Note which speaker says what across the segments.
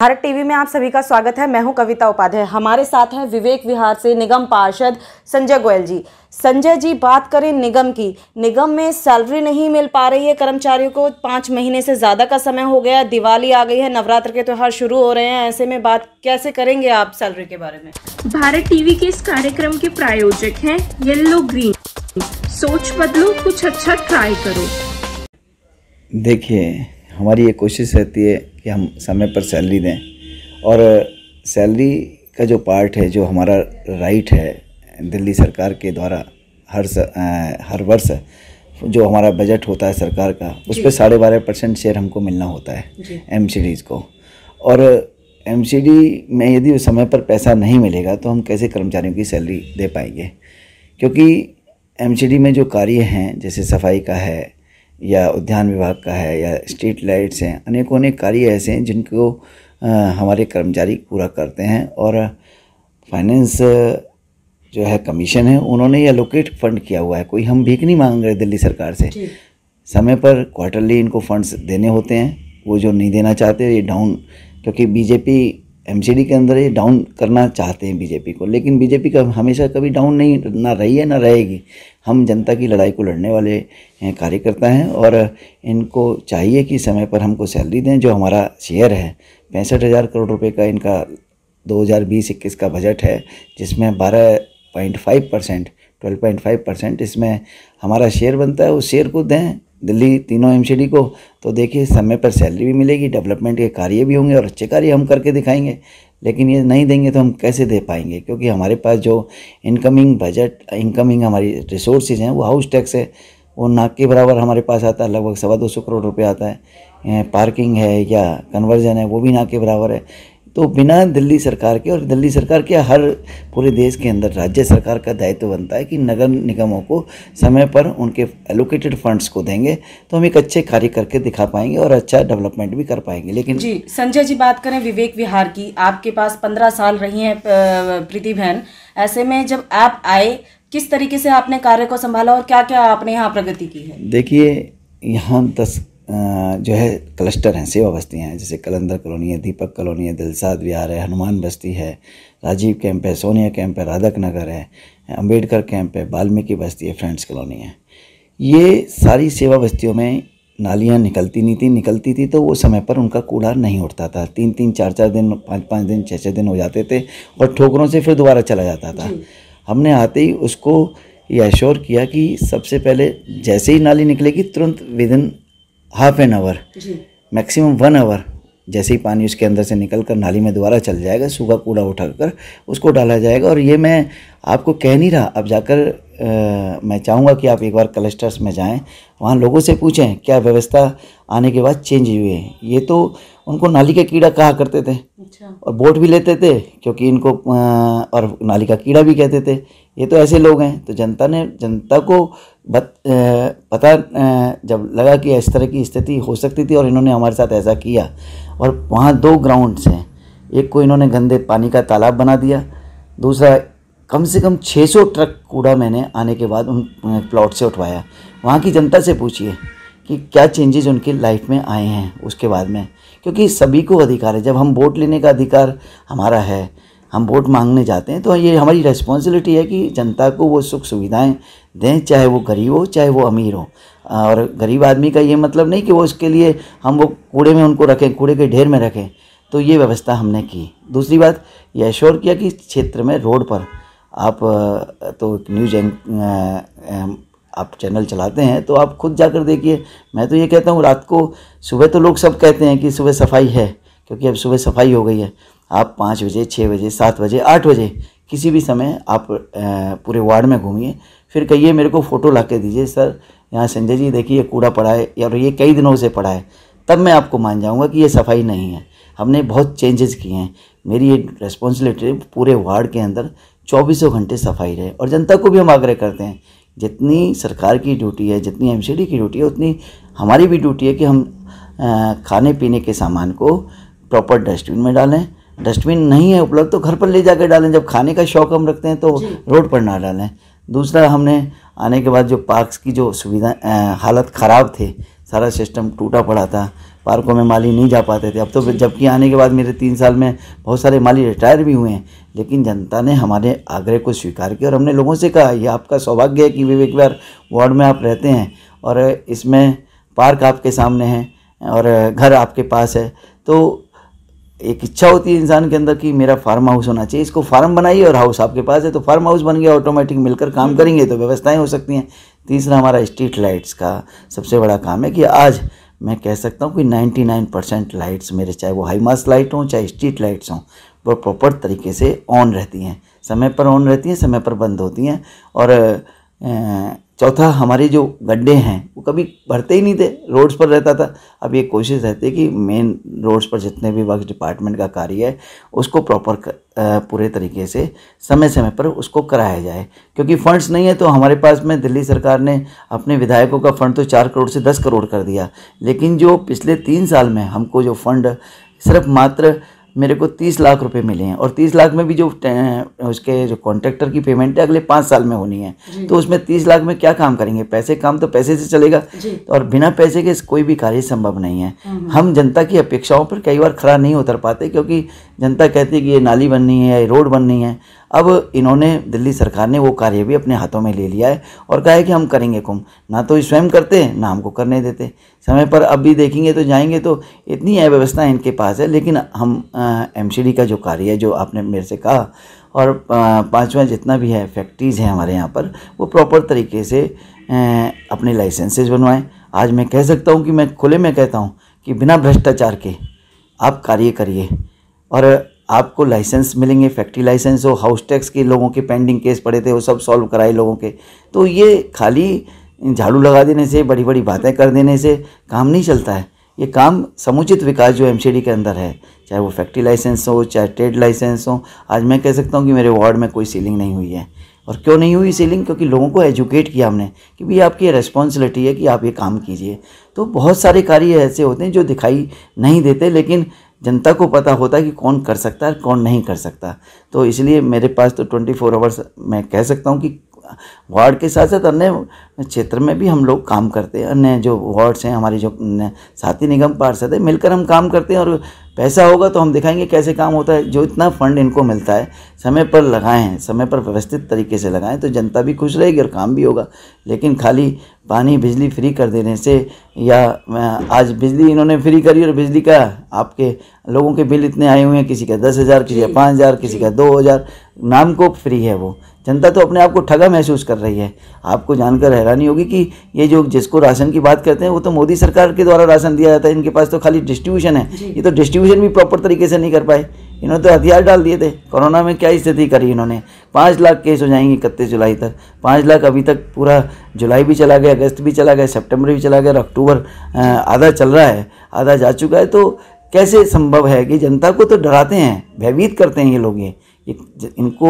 Speaker 1: Bharat TV में आप सभी का स्वागत है मैं हूं कविता उपाध्याय हमारे साथ हैं विवेक विहार से निगम पार्षद संजय गोयल जी संजय जी बात करें निगम की निगम में सैलरी नहीं मिल पा रही है कर्मचारियों को पाँच महीने से ज़्यादा का समय हो गया दिवाली आ गई है नवरात्र के त्यौहार तो शुरू हो रहे हैं ऐसे में बात कैसे करेंगे आप सैलरी के बारे में भारत टीवी के इस कार्यक्रम के प्रायोजक हैं येल्लो ग्रीन सोच बदलो कुछ अच्छा ट्राई करो देखिए हमारी ये कोशिश रहती है कि हम समय पर सैलरी दें और सैलरी का जो पार्ट है जो हमारा राइट है दिल्ली सरकार के द्वारा हर स, आ, हर वर्ष जो हमारा बजट होता है सरकार का उस पर साढ़े बारह परसेंट शेयर हमको मिलना होता है एम को और एम में यदि उस समय पर पैसा नहीं मिलेगा तो हम कैसे कर्मचारियों की सैलरी दे पाएंगे क्योंकि एम में जो कार्य हैं जैसे सफाई का है या उद्यान विभाग का है या स्ट्रीट लाइट्स हैं अनेकों अनेक कार्य ऐसे हैं जिनको हमारे कर्मचारी पूरा करते हैं और फाइनेंस जो है कमीशन है उन्होंने ये एलोकेट फंड किया हुआ है कोई हम भीख नहीं मांग रहे दिल्ली सरकार से समय पर क्वार्टरली इनको फंड्स देने होते हैं वो जो नहीं देना चाहते ये डाउन क्योंकि बीजेपी एमसीडी के अंदर ये डाउन करना चाहते हैं बीजेपी को लेकिन बीजेपी का हमेशा कभी डाउन नहीं ना रही है ना रहेगी हम जनता की लड़ाई को लड़ने वाले कार्यकर्ता हैं और इनको चाहिए कि समय पर हमको सैलरी दें जो हमारा शेयर है पैंसठ हज़ार करोड़ रुपए का इनका बीस इक्कीस का बजट है जिसमें बारह point five percent twelve point five percent इसमें हमारा शेयर बनता है उस शेयर को दें दिल्ली तीनों एमसीडी को तो देखिए समय पर सैलरी भी मिलेगी डेवलपमेंट के कार्य भी होंगे और अच्छे कार्य हम करके दिखाएंगे लेकिन ये नहीं देंगे तो हम कैसे दे पाएंगे क्योंकि हमारे पास जो इनकमिंग बजट इनकमिंग हमारी रिसोर्सेज हैं वो हाउस टैक्स है वो नाक के बराबर हमारे पास आता है लगभग सवा दो सौ करोड़ रुपये आता है पार्किंग है या कन्वर्जन है वो भी नाक के बराबर है तो बिना दिल्ली सरकार के और दिल्ली सरकार के हर पूरे देश के अंदर राज्य सरकार का दायित्व बनता है कि नगर निगमों को समय पर उनके एलोकेटेड फंड्स को देंगे तो हम एक अच्छे कार्य करके दिखा पाएंगे और अच्छा डेवलपमेंट भी कर पाएंगे लेकिन जी संजय जी बात करें विवेक विहार की आपके पास पंद्रह साल रही हैं प्रीति बहन ऐसे में जब आप आए किस तरीके से आपने कार्य को संभाला और क्या क्या आपने यहाँ प्रगति की है देखिए यहाँ दस जो है क्लस्टर हैं सेवा बस्तियाँ हैं जैसे कलंदर कॉलोनी है दीपक कॉलोनी है दिलसाद विहार है हनुमान बस्ती है राजीव कैंप है सोनिया कैंप है राधक नगर है अंबेडकर कैंप है वाल्मीकि बस्ती है फ्रेंड्स कॉलोनी है ये सारी सेवा बस्तियों में नालियाँ निकलती नहीं थी निकलती थी तो वो समय पर उनका कूड़ा नहीं उठता था तीन तीन चार चार दिन पाँच पाँच दिन छः छः दिन हो जाते थे और ठोकरों से फिर दोबारा चला जाता था हमने आते ही उसको ये एश्योर किया कि सबसे पहले जैसे ही नाली निकलेगी तुरंत within half an hour maximum one hour जैसे ही पानी उसके अंदर से निकल कर नाली में दोबारा चल जाएगा सूखा कूड़ा उठा कर उसको डाला जाएगा और ये मैं आपको कह नहीं रहा अब जाकर आ, मैं चाहूँगा कि आप एक बार क्लस्टर्स में जाएं वहाँ लोगों से पूछें क्या व्यवस्था आने के बाद चेंज हुई है ये तो उनको नाली का कीड़ा कहा करते थे अच्छा। और बोट भी लेते थे क्योंकि इनको आ, और नाली का कीड़ा भी कहते थे ये तो ऐसे लोग हैं तो जनता ने जनता को बत, पता जब लगा कि इस तरह की स्थिति हो सकती थी और इन्होंने हमारे साथ ऐसा किया और वहाँ दो ग्राउंड्स हैं एक को इन्होंने गंदे पानी का तालाब बना दिया दूसरा कम से कम 600 ट्रक कूड़ा मैंने आने के बाद उन प्लॉट से उठवाया वहाँ की जनता से पूछिए कि क्या चेंजेस उनकी लाइफ में आए हैं उसके बाद में क्योंकि सभी को अधिकार है जब हम वोट लेने का अधिकार हमारा है हम वोट मांगने जाते हैं तो ये हमारी रिस्पॉन्सिबिलिटी है कि जनता को वो सुख सुविधाएं दें चाहे वो गरीब हो चाहे वो अमीर हो और गरीब आदमी का ये मतलब नहीं कि वो उसके लिए हम वो कूड़े में उनको रखें कूड़े के ढेर में रखें तो ये व्यवस्था हमने की दूसरी बात ये श्योर किया कि क्षेत्र में रोड पर आप तो न्यूज आप चैनल चलाते हैं तो आप खुद जाकर देखिए मैं तो ये कहता हूँ रात को सुबह तो लोग सब कहते हैं कि सुबह सफाई है क्योंकि अब सुबह सफाई हो गई है आप पाँच बजे छः बजे सात बजे आठ बजे किसी भी समय आप पूरे वार्ड में घूमिए फिर कहिए मेरे को फ़ोटो ला के दीजिए सर यहाँ संजय जी देखिए कूड़ा पड़ा है या ये कई दिनों से पड़ा है तब मैं आपको मान जाऊँगा कि ये सफाई नहीं है हमने बहुत चेंजेस किए हैं मेरी ये रेस्पॉन्सिबिलिटी पूरे वार्ड के अंदर चौबीसों घंटे सफाई रहे और जनता को भी हम आग्रह करते हैं जितनी सरकार की ड्यूटी है जितनी एम की ड्यूटी है उतनी हमारी भी ड्यूटी है कि हम खाने पीने के सामान को प्रॉपर डस्टबिन में डालें डस्टबिन नहीं है उपलब्ध तो घर पर ले जाकर डालें जब खाने का शौक हम रखते हैं तो रोड पर ना डालें दूसरा हमने आने के बाद जो पार्क्स की जो सुविधा हालत ख़राब थे सारा सिस्टम टूटा पड़ा था पार्कों में माली नहीं जा पाते थे अब तो जबकि आने के बाद मेरे तीन साल में बहुत सारे माली रिटायर भी हुए हैं लेकिन जनता ने हमारे आग्रह को स्वीकार किया और हमने लोगों से कहा यह आपका सौभाग्य है कि विवेक विहार वार्ड में आप रहते हैं और इसमें पार्क आपके सामने है और घर आपके पास है तो एक इच्छा होती है इंसान के अंदर कि मेरा फार्म हाउस होना चाहिए इसको फार्म बनाइए और हाउस आपके पास है तो फार्म हाउस बन गया ऑटोमेटिक मिलकर काम हम्म। करेंगे तो व्यवस्थाएं हो सकती हैं तीसरा हमारा स्ट्रीट लाइट्स का सबसे बड़ा काम है कि आज मैं कह सकता हूँ कि नाइन परसेंट लाइट्स मेरे चाहे वो हाई मास लाइट हों चाहे स्ट्रीट लाइट्स हों वो प्रॉपर तरीके से ऑन रहती हैं समय पर ऑन रहती हैं समय पर बंद होती हैं और चौथा हमारे जो गड्ढे हैं वो कभी भरते ही नहीं थे रोड्स पर रहता था अब ये कोशिश रहती है कि मेन रोड्स पर जितने भी वर्क डिपार्टमेंट का कार्य है उसको प्रॉपर पूरे तरीके से समय समय पर उसको कराया जाए क्योंकि फंड्स नहीं है तो हमारे पास में दिल्ली सरकार ने अपने विधायकों का फंड तो चार करोड़ से दस करोड़ कर दिया लेकिन जो पिछले तीन साल में हमको जो फंड सिर्फ मात्र मेरे को तीस लाख रुपए मिले हैं और तीस लाख में भी जो उसके जो कॉन्ट्रैक्टर की पेमेंट है अगले पाँच साल में होनी है तो उसमें तीस लाख में क्या काम करेंगे पैसे काम तो पैसे से चलेगा और बिना पैसे के कोई भी कार्य संभव नहीं है हम्म। हम जनता की अपेक्षाओं पर कई बार खड़ा नहीं उतर पाते क्योंकि जनता कहती है कि ये नाली बननी है ये रोड बननी है अब इन्होंने दिल्ली सरकार ने वो कार्य भी अपने हाथों में ले लिया है और कहा है कि हम करेंगे कुंभ ना तो ये स्वयं करते हैं ना हमको करने देते समय पर अब भी देखेंगे तो जाएंगे तो इतनी अव्यवस्था इनके पास है लेकिन हम एम का जो कार्य है जो आपने मेरे से कहा और पाँचवा जितना भी है फैक्ट्रीज़ हैं हमारे यहाँ पर वो प्रॉपर तरीके से अपने लाइसेंसेज बनवाएं आज मैं कह सकता हूँ कि मैं खुले में कहता हूँ कि बिना भ्रष्टाचार के आप कार्य करिए और आपको लाइसेंस मिलेंगे फैक्ट्री लाइसेंस हो हाउस टैक्स के लोगों के पेंडिंग केस पड़े थे वो सब सॉल्व कराए लोगों के तो ये खाली झाड़ू लगा देने से बड़ी बड़ी बातें कर देने से काम नहीं चलता है ये काम समुचित विकास जो एम के अंदर है चाहे वो फैक्ट्री लाइसेंस हो चाहे ट्रेड लाइसेंस हो आज मैं कह सकता हूँ कि मेरे वार्ड में कोई सीलिंग नहीं हुई है और क्यों नहीं हुई सीलिंग क्योंकि लोगों को एजुकेट किया हमने कि भाई आपकी रिस्पॉन्सिबिलिटी है कि आप ये काम कीजिए तो बहुत सारे कार्य ऐसे होते हैं जो दिखाई नहीं देते लेकिन जनता को पता होता कि कौन कर सकता है कौन नहीं कर सकता तो इसलिए मेरे पास तो ट्वेंटी फोर आवर्स मैं कह सकता हूँ कि वार्ड के साथ साथ अन्य क्षेत्र में भी हम लोग काम करते हैं अन्य जो वार्ड्स हैं हमारी जो साथी निगम पार्षद है मिलकर हम काम करते हैं और पैसा होगा तो हम दिखाएंगे कैसे काम होता है जो इतना फंड इनको मिलता है समय पर लगाएं समय पर व्यवस्थित तरीके से लगाएं तो जनता भी खुश रहेगी और काम भी होगा लेकिन खाली पानी बिजली फ्री कर देने से या आज बिजली इन्होंने फ्री करी और बिजली का आपके लोगों के बिल इतने आए हुए हैं किसी का दस हज़ार किसी का पाँच हज़ार किसी का दो हज़ार नाम को फ्री है वो जनता तो अपने आप को ठगा महसूस कर रही है आपको जानकर हैरानी होगी कि ये जो जिसको राशन की बात करते हैं वो तो मोदी सरकार के द्वारा राशन दिया जाता है इनके पास तो खाली डिस्ट्रीब्यूशन है ये तो डिस्ट्रीब्यूशन एडमिशन भी प्रॉपर तरीके से नहीं कर पाए इन्होंने तो हथियार डाल दिए थे कोरोना में क्या स्थिति करी इन्होंने पाँच लाख केस हो जाएंगे इकतीस जुलाई तक पाँच लाख अभी तक पूरा जुलाई भी चला गया अगस्त भी चला गया सितंबर भी चला गया अक्टूबर आधा चल रहा है आधा जा चुका है तो कैसे संभव है कि जनता को तो डराते हैं भयभीत करते हैं ये लोग ये इनको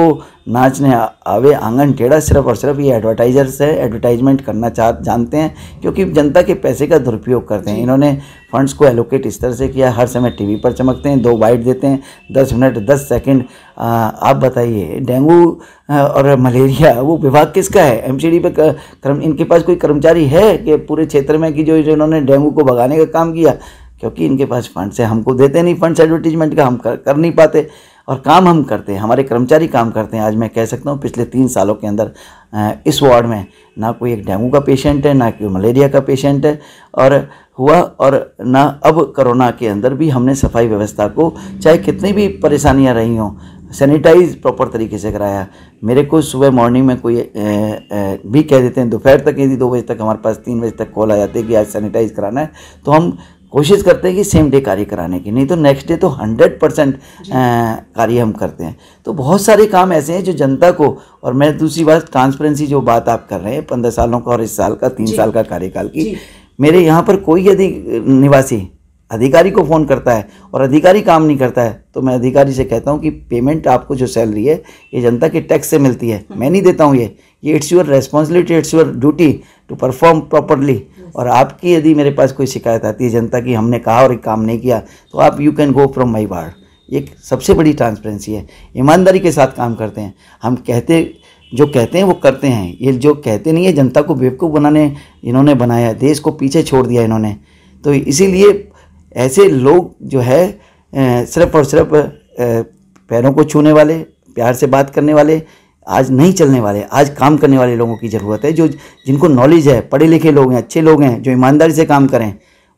Speaker 1: नाचने आवे आंगन टेढ़ा सिर्फ और सिर्फ ये एडवर्टाइजर्स है एडवर्टाइजमेंट करना चाह जानते हैं क्योंकि जनता के पैसे का दुरुपयोग करते हैं इन्होंने फंड्स को एलोकेट इस तरह से किया हर समय टीवी पर चमकते हैं दो बाइट देते हैं दस मिनट दस सेकंड आप बताइए डेंगू और मलेरिया वो विभाग किसका है एम सी कर्म इनके पास कोई कर्मचारी है कि पूरे क्षेत्र में कि जो इन्होंने डेंगू को भगाने का काम किया क्योंकि इनके पास फंड्स है हमको देते नहीं फंड्स एडवर्टीजमेंट का हम कर, कर नहीं पाते और काम हम करते हैं हमारे कर्मचारी काम करते हैं आज मैं कह सकता हूँ पिछले तीन सालों के अंदर इस वार्ड में ना कोई एक डेंगू का पेशेंट है ना कोई मलेरिया का पेशेंट है और हुआ और ना अब कोरोना के अंदर भी हमने सफाई व्यवस्था को चाहे कितनी भी परेशानियाँ रही हों सैनिटाइज प्रॉपर तरीके से कराया मेरे को सुबह मॉर्निंग में कोई ए, ए, भी कह देते हैं दोपहर तक यदि दो बजे तक हमारे पास तीन बजे तक कॉल आ जाते है कि आज सैनिटाइज कराना है तो हम कोशिश करते हैं कि सेम डे कार्य कराने की नहीं तो नेक्स्ट डे तो हंड्रेड परसेंट कार्य हम करते हैं तो बहुत सारे काम ऐसे हैं जो जनता को और मैं दूसरी बात ट्रांसपेरेंसी जो बात आप कर रहे हैं पंद्रह सालों का और इस साल का तीन साल का कार्यकाल की मेरे यहाँ पर कोई यदि निवासी अधिकारी को फ़ोन करता है और अधिकारी काम नहीं करता है तो मैं अधिकारी से कहता हूँ कि पेमेंट आपको जो सैलरी है ये जनता के टैक्स से मिलती है हम्म। मैं नहीं देता हूँ ये कि it's your responsibility it's your duty to perform properly और आपकी यदि मेरे पास कोई शिकायत आती है जनता की हमने कहा और एक काम नहीं किया तो आप you can go from my ward एक सबसे बड़ी ट्रांसपेरेंसी है ईमानदारी के साथ काम करते हैं हम कहते जो कहते हैं वो करते हैं ये जो कहते नहीं है जनता को बेवकूफ़ बनाने इन्होंने बनाया देश को पीछे छोड़ दिया इन्होंने तो इसीलिए ऐसे लोग जो है सिर्फ और सिर्फ पैरों को छूने वाले प्यार से बात करने वाले आज नहीं चलने वाले आज काम करने वाले लोगों की ज़रूरत है जो जिनको नॉलेज है पढ़े लिखे लोग हैं अच्छे लोग हैं जो ईमानदारी से काम करें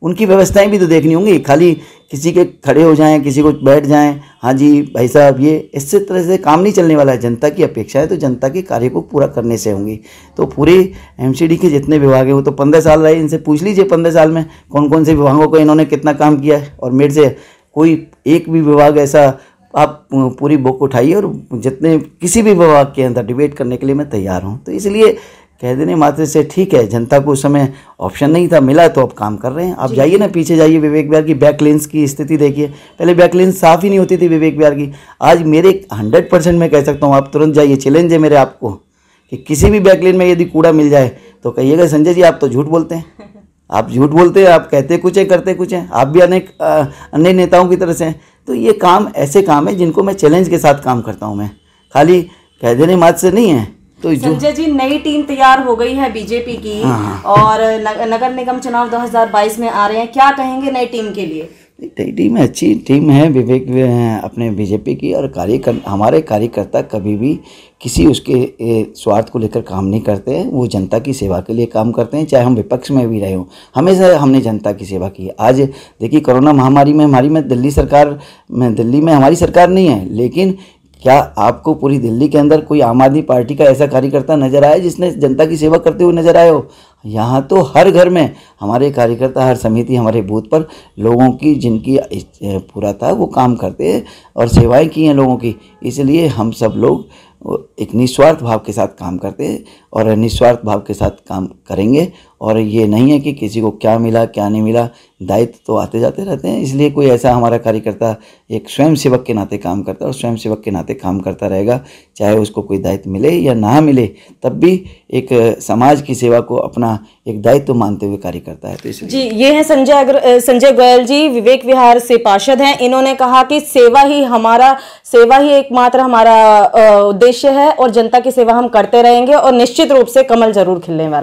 Speaker 1: उनकी व्यवस्थाएं भी तो देखनी होंगी खाली किसी के खड़े हो जाएं किसी को बैठ जाएं हाँ जी भाई साहब ये इस तरह से काम नहीं चलने वाला है जनता की अपेक्षा है तो जनता के कार्य को पूरा करने से होंगी तो पूरे एम के जितने विभाग हैं वो तो पंद्रह साल रहे इनसे पूछ लीजिए पंद्रह साल में कौन कौन से विभागों को इन्होंने कितना काम किया है और मेरे से कोई एक भी विभाग ऐसा आप पूरी बुक उठाइए और जितने किसी भी विभाग के अंदर डिबेट करने के लिए मैं तैयार हूँ तो इसलिए कह देने मात्र से ठीक है जनता को उस समय ऑप्शन नहीं था मिला तो आप काम कर रहे हैं आप जाइए ना पीछे जाइए विवेक बिहार की बैक लेंस की स्थिति देखिए पहले बैक लेंस साफ ही नहीं होती थी विवेक बिहार की आज मेरे हंड्रेड परसेंट मैं कह सकता हूँ आप तुरंत जाइए चैलेंज है मेरे आपको कि किसी भी बैकलेन में यदि कूड़ा मिल जाए तो कहिएगा संजय जी आप तो झूठ बोलते हैं आप झूठ बोलते हैं आप कहते कुछ हैं करते कुछ हैं आप भी अनेक अन्य नेताओं की तरह से हैं तो ये काम ऐसे काम है जिनको मैं चैलेंज के साथ काम करता हूँ मैं खाली कह देने मात से नहीं है तो संजय जी नई टीम तैयार हो गई है बीजेपी की हाँ, हाँ। और नगर निगम चुनाव 2022 में आ रहे हैं क्या कहेंगे नई टीम के लिए टीम अच्छी टीम है विवेक अपने बीजेपी की और कार्य कर, हमारे कार्यकर्ता कभी भी किसी उसके स्वार्थ को लेकर काम नहीं करते हैं वो जनता की सेवा के लिए काम करते हैं चाहे हम विपक्ष में भी रहे हों हमेशा हमने जनता की सेवा की आज देखिए कोरोना महामारी में हमारी में दिल्ली सरकार में दिल्ली में हमारी सरकार नहीं है लेकिन क्या आपको पूरी दिल्ली के अंदर कोई आम आदमी पार्टी का ऐसा कार्यकर्ता नजर आया जिसने जनता की सेवा करते हुए नजर आए हो यहाँ तो हर घर में हमारे कार्यकर्ता हर समिति हमारे बूथ पर लोगों की जिनकी पूरा था वो काम करते हैं और सेवाएं की हैं लोगों की इसलिए हम सब लोग एक निस्वार्थ भाव के साथ काम करते हैं और निस्वार्थ भाव के साथ काम करेंगे और ये नहीं है कि किसी को क्या मिला क्या नहीं मिला दायित्व तो आते जाते रहते हैं इसलिए कोई ऐसा हमारा कार्यकर्ता एक स्वयं सेवक के नाते काम करता है और स्वयं सेवक के नाते काम करता रहेगा चाहे उसको कोई दायित्व मिले या ना मिले तब भी एक समाज की सेवा को अपना एक दायित्व मानते हुए कार्य करता है तो इसलिए जी ये है संजय संजय गोयल जी विवेक विहार से पार्षद हैं इन्होंने कहा कि सेवा ही हमारा सेवा ही एकमात्र हमारा उद्देश्य है और जनता की सेवा हम करते रहेंगे और निश्चित रूप से कमल जरूर खिलने वाले